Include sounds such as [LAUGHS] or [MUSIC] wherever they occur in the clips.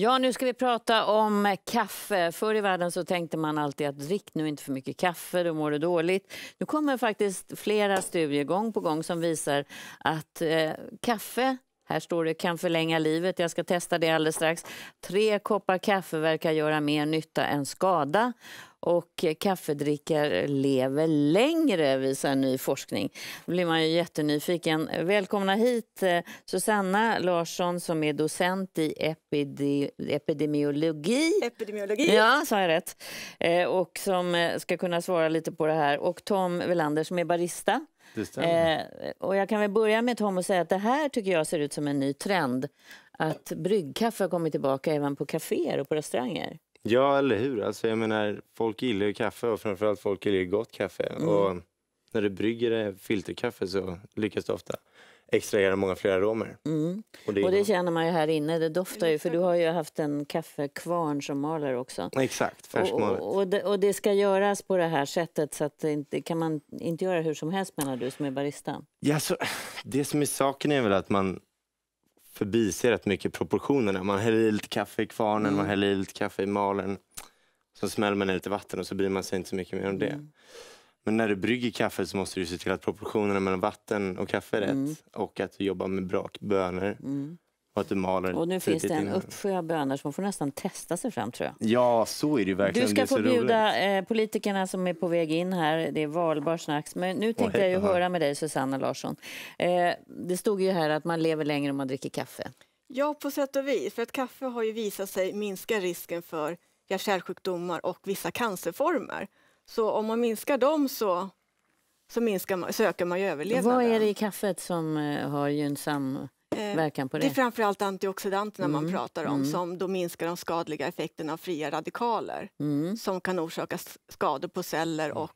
Ja, nu ska vi prata om eh, kaffe. Förr i världen så tänkte man alltid att drick nu inte för mycket kaffe, då mår du dåligt. Nu kommer faktiskt flera studier gång på gång som visar att eh, kaffe här står det kan förlänga livet. Jag ska testa det alldeles strax. Tre koppar kaffe verkar göra mer nytta än skada och kaffedrickar lever längre visar ny forskning. Då blir man ju jättenyfiken. Välkomna hit eh, Susanna Larsson som är docent i epide epidemiologi. Epidemiologi. Ja, sa jag rätt. Eh, och som eh, ska kunna svara lite på det här. Och Tom Velander som är barista. Eh, och jag kan väl börja med Tom och säga att det här tycker jag ser ut som en ny trend. Att bryggkaffe har kommit tillbaka även på kaféer och på restauranger. Ja, eller hur. Alltså, jag menar, folk gillar ju kaffe och framförallt folk gillar gott kaffe. Mm. Och när du brygger filterkaffe så lyckas du ofta extrahera många fler aromer. Mm. Och, det, och det känner man ju här inne, det doftar ju för du har ju haft en kaffekvarn som maler också. Exakt, färskmalet. Och, och, det, och det ska göras på det här sättet så att det kan man inte göra hur som helst menar du som är barista? Ja, så, det som är saken är väl att man förbiser rätt mycket proportionerna. Man häller i lite kaffe i kvarnen, mm. man häller i lite kaffe i malen. Så smäller man i lite vatten och så bryr man sig inte så mycket mer om det. Mm. Men när du brygger kaffe så måste du se till att proportionerna mellan vatten och kaffe är rätt. Mm. Och att du jobbar med bra bönor. Mm att du maler Och nu finns det en uppsjö av bönor som får nästan testa sig fram tror jag. Ja, så är det verkligen. Du ska få bjuda eh, politikerna som är på väg in här. Det är valbar snacks. Men nu tänkte oh, jag ju aha. höra med dig Susanna Larsson. Eh, det stod ju här att man lever längre om man dricker kaffe. Ja, på sätt och vis. För att kaffe har ju visat sig minska risken för hjärt-kärlsjukdomar och vissa cancerformer. Så om man minskar dem så, så minskar man, så ökar man ju överlevnaden. Vad är det i kaffet som eh, har gynnsam Eh, verkan på det? Det är framförallt antioxidanterna mm. man pratar om mm. som då minskar de skadliga effekterna av fria radikaler mm. som kan orsaka skador på celler mm. och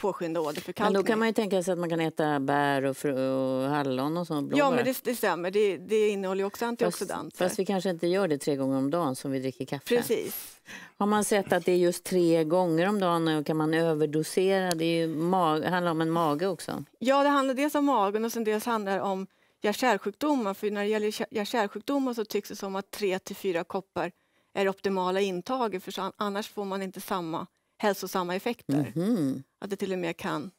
påskynda åderförkalkning. Men då kan man ju tänka sig att man kan äta bär och, och hallon och sånt. Blåbär. Ja, men det, det stämmer. Det, det innehåller ju också antioxidanter. Fast, fast, vi kanske inte gör det tre gånger om dagen som vi dricker kaffe. Precis. Har man sett att det är just tre gånger om dagen och kan man överdosera? Det är handlar om en mage också. Ja, det handlar dels om magen och sen dels handlar det om hjärt-kärlsjukdomar. För när det gäller hjärt-kärlsjukdomar så tycks det som att 3 till 4 koppar är optimala intaget för annars får man inte samma hälsosamma effekter. Mm. Att det till och med kan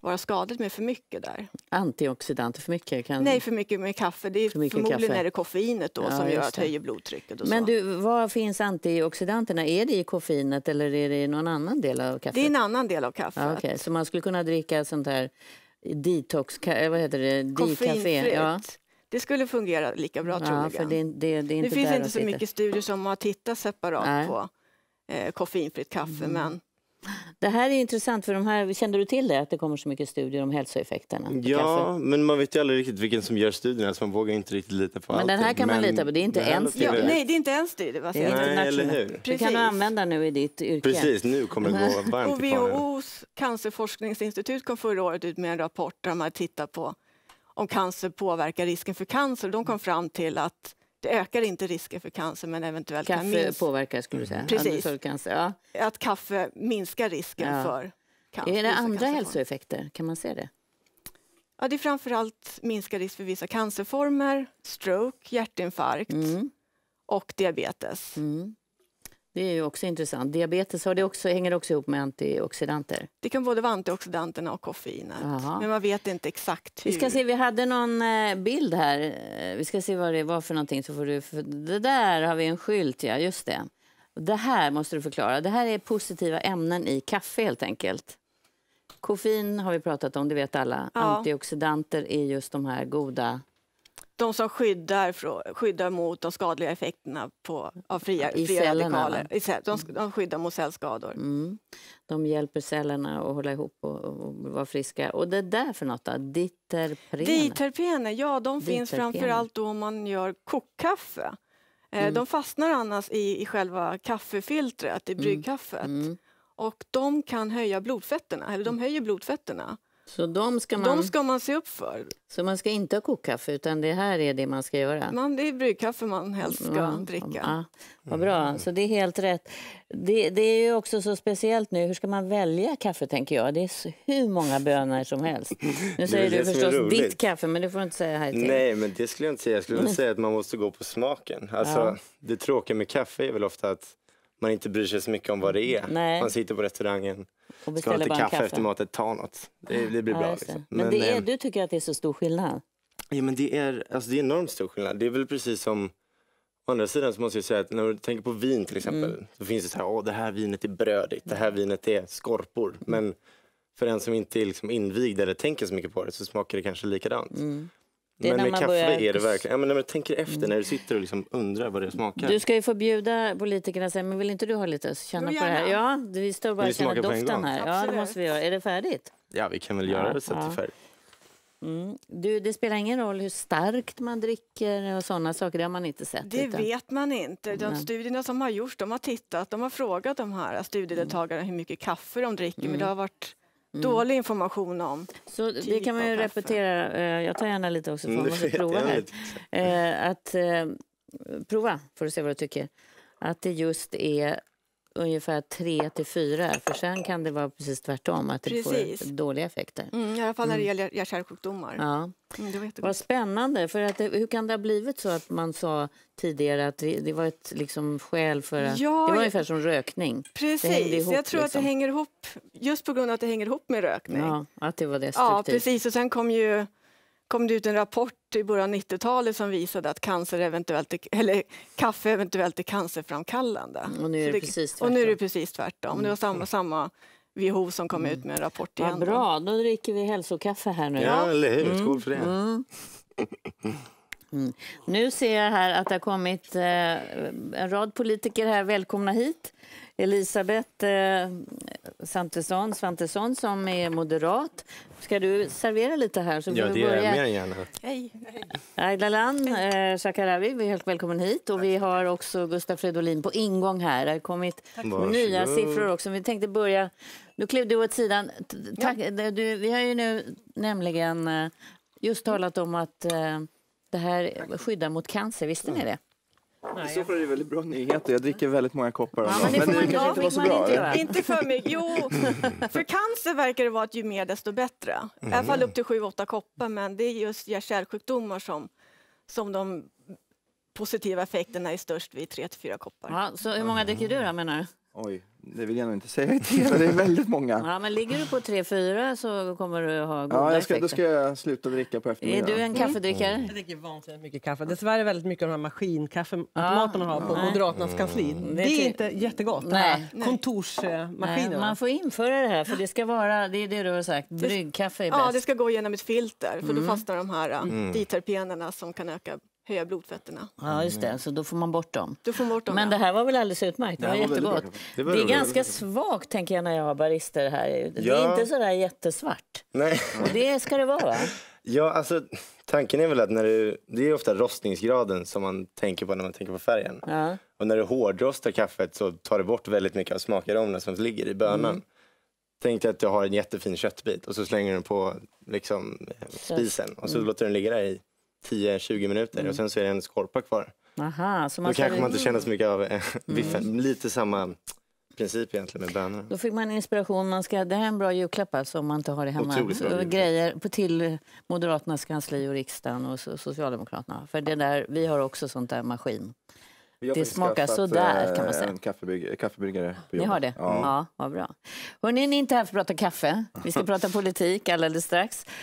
vara skadligt med för mycket där. Antioxidanter för mycket? Kan... Nej, för mycket med kaffe. Det är för förmodligen kaffe. är det koffeinet då ja, som gör att höjer blodtrycket. Och Men så. Du, var finns antioxidanterna? Är det i koffeinet eller är det i någon annan del av kaffet? Det är en annan del av kaffet. Ja, okay. Så man skulle kunna dricka sånt här detox, eh, vad heter det, d Ja. Det skulle fungera lika bra ja, troligen. För det, det, det, finns inte så mycket studier som har tittat separat Nej. på eh, koffeinfritt kaffe, mm. men det här är intressant, för de här, kände du till det, att det kommer så mycket studier om hälsoeffekterna? Ja, kaffe? Alltså- men man vet ju aldrig riktigt vilken som gör studierna, så man vågar inte riktigt lita på allt. Men den här kan men man lita på, det är inte en studie. Ja, nej, det är inte en studie. Alltså. Det är nej, eller hur? Precis. kan du använda nu i ditt yrke. Precis, nu kommer det gå [LAUGHS] varmt Och WHOs cancerforskningsinstitut kom förra året ut med en rapport där man tittar på om cancer påverkar risken för cancer. De kom fram till att det ökar inte risken för cancer men eventuellt kaffe kan påverkar skulle du säga? Alltså, Precis. Cancer, ja. Att kaffe minskar risken ja. för cancer. Är det andra hälsoeffekter? Kan man se det? Ja, det är framförallt minskad risk för vissa cancerformer, stroke, hjärtinfarkt mm. och diabetes. Mm. Det är ju också intressant. Diabetes har det också, hänger också ihop med antioxidanter? Det kan både vara antioxidanterna och koffeinet. Aha. Men man vet inte exakt hur. Vi ska se, vi hade någon eh, bild här. Vi ska se vad det var för någonting. Så får du, för det där har vi en skylt, ja. Just det. Det här måste du förklara. Det här är positiva ämnen i kaffe helt enkelt. Koffein har vi pratat om, det vet alla. Ja. Antioxidanter är just de här goda de som skyddar, skyddar mot de skadliga effekterna på, av fria, I fria cellerna, radikaler. I cell, de, mm. de skyddar mot cellskador. Mm. De hjälper cellerna att hålla ihop och, och, vara friska. Och det där för något då? Diterpener? Diterpener, ja de Diterpener. finns framförallt då om man gör kokkaffe. Eh, mm. De fastnar annars i, i själva kaffefiltret, i mm. bryggkaffet. Mm. Och de kan höja blodfetterna, eller de mm. höjer blodfetterna. Så de ska, man... de ska man se upp för. Så man ska inte ha kokkaffe, utan det här är det man ska göra? Man, det är bryggkaffe man helst ska ja, dricka. Ja, vad bra, mm. så det är helt rätt. Det, det, är ju också så speciellt nu, hur ska man välja kaffe tänker jag? Det är hur många bönor som helst. [LAUGHS] Nu säger du förstås ditt kaffe, men det får du inte säga här till. Nej, men det skulle jag inte säga. Jag skulle [LAUGHS] säga att man måste gå på smaken. Alltså, ja. Det tråkiga med kaffe är väl ofta att man inte bryr sig så mycket om vad det är. Nej. Man sitter på restaurangen, och ska ha lite kaffe, efter maten, ta något. Det, det blir ja, Liksom. Men, men det är, ehm, du tycker att det är så stor skillnad? Ja, men det är, alltså, det är enormt stor skillnad. Det är väl precis som Å andra sidan så måste jag säga att när du tänker på vin till exempel mm. så finns det så här, åh det här vinet är brödigt, det här vinet är skorpor. Men för den som inte är liksom invigd eller tänker så mycket på det så smakar det kanske likadant. Mm. Det men med kaffe börjar... är det verkligen... Ja, men när man tänker efter, när du sitter och liksom undrar vad det smakar. Du ska ju få bjuda politikerna sen, men vill inte du ha lite att känna jo, på det här? Ja, vi står bara och känner doften här. Absolut. Ja, det måste vi göra. Är det färdigt? Ja, vi kan väl göra det så att det färdigt. Mm. Du, det spelar ingen roll hur starkt man dricker och sådana saker, det har man inte sett. Det utan. vet man inte. De studierna som har gjorts, de har tittat, de har frågat de här studiedeltagarna hur mycket kaffe de dricker, mm. men det har varit Mm. dålig information om. Så det kan man ju repetera, eh, jag tar gärna lite också för mm, man måste prova här. Eh, att eh, prova får du se vad du tycker. Att det just är ungefär tre till fyra. För sen kan det vara precis tvärtom, att det får dåliga effekter. Mm, I alla fall när det mm. gäller hjärt-kärlsjukdomar. Ja. Mm, Vad spännande. För att det, hur kan det ha blivit så att man sa tidigare att det, det var ett liksom skäl för att... Ja, det var ungefär som rökning. Precis, ihop, jag tror liksom. att det liksom. hänger ihop just på grund av att det hänger ihop med rökning. Ja, att det var destruktivt. Ja, precis. Och sen kom ju kom det ut en rapport i början av 90-talet som visade att cancer eventuellt eller kaffe eventuellt är cancerframkallande. Mm, och nu är det, det precis tvärtom. Och nu är det precis tvärtom. Mm. Det var mm, samma, samma WHO som kom mm. ut med en rapport igen. Vad bra, då dricker vi hälsokaffe här nu. Ja, eller hur. Mm. Skål för det. Mm. Mm. Nu ser jag här att det har kommit eh, en rad politiker här. Välkomna hit. Elisabeth eh, Svantesson som är moderat. Ska du servera lite här? Så ja, det gör jag mer än gärna. Hej! Aydalan eh, välkommen hit. Och vi har också Gustaf Fridolin på ingång här. Det har kommit Varsågod. nya siffror också. Vi tänkte börja... Nu klev du åt sidan. Tack, ja. du, vi har ju nu nämligen eh, just talat om att eh, det här skyddar mot cancer. Visste ni mm. det? Nej, I så fall är det väldigt bra nyheter. Jag dricker väldigt många koppar Ja, men, men det kanske inte var så bra? Inte, inte för mycket. Jo, [LAUGHS] för cancer verkar det vara att ju mer desto bättre. Mm. I alla fall mm. upp till 7-8 koppar. Men det är just hjärt-kärlsjukdomar som, som de positiva effekterna är störst vid 3-4 koppar. Ja, så hur många mm. dricker du då menar du? Oj, det vill jag nog inte säga till. Det är väldigt många. Ja, men ligger du på 3-4 så kommer du ha goda ja, jag ska, effekter. Då ska jag sluta dricka på eftermiddagen. Är du en mm. kaffedrickare? Mm. Jag dricker vansinnigt mycket kaffe. Dessvärre väldigt mycket av de här maskinkaffeautomaterna ah, har på nej. Moderaternas mm. kansli. Det är inte jättegott, nej. det kontorsmaskinerna. man får införa det här, för det ska vara, det är det du har sagt, bryggkaffe är bäst. Ja, det ska gå genom ett filter, för då mm. fastnar de här äh, mm. diterpenerna som kan öka höja blodfetterna. Ja, just det. Så då får man bort dem. Då får man bort dem Men ja. det här var väl alldeles utmärkt? Det, det var, jättegott. Det, var det, är ganska svagt, tänker jag, när jag har barister här. Det ja. är inte så där jättesvart. Nej. Och det ska det vara, va? Ja, alltså tanken är väl att när du, det är ofta rostningsgraden som man tänker på när man tänker på färgen. Ja. Och när du hårdrostar kaffet så tar det bort väldigt mycket av smakaromerna som ligger i bönan. Mm. Tänk dig att du har en jättefin köttbit och så slänger du den på liksom, spisen och så mm. låter den ligga där i 10-20 minuter mm. och sen så är det en skorpa kvar. Aha, så man Då kanske man inte känner så mycket av eh, mm. biffen. Mm. Lite samma princip egentligen med bönorna. Då fick man inspiration. Man ska, det här är en bra julklapp alltså, om man inte har det hemma. Otroligt grejer på till Moderaternas kansli och riksdagen och Socialdemokraterna. För det där, vi har också sånt där maskin. Det smakar så där kan man eh, säga. En kaffebryggare, kaffebryggare på jobbet. Ni har det? Ja, ja vad bra. Hörrni, ni är inte här för att prata kaffe. Vi ska [LAUGHS] prata politik alldeles strax.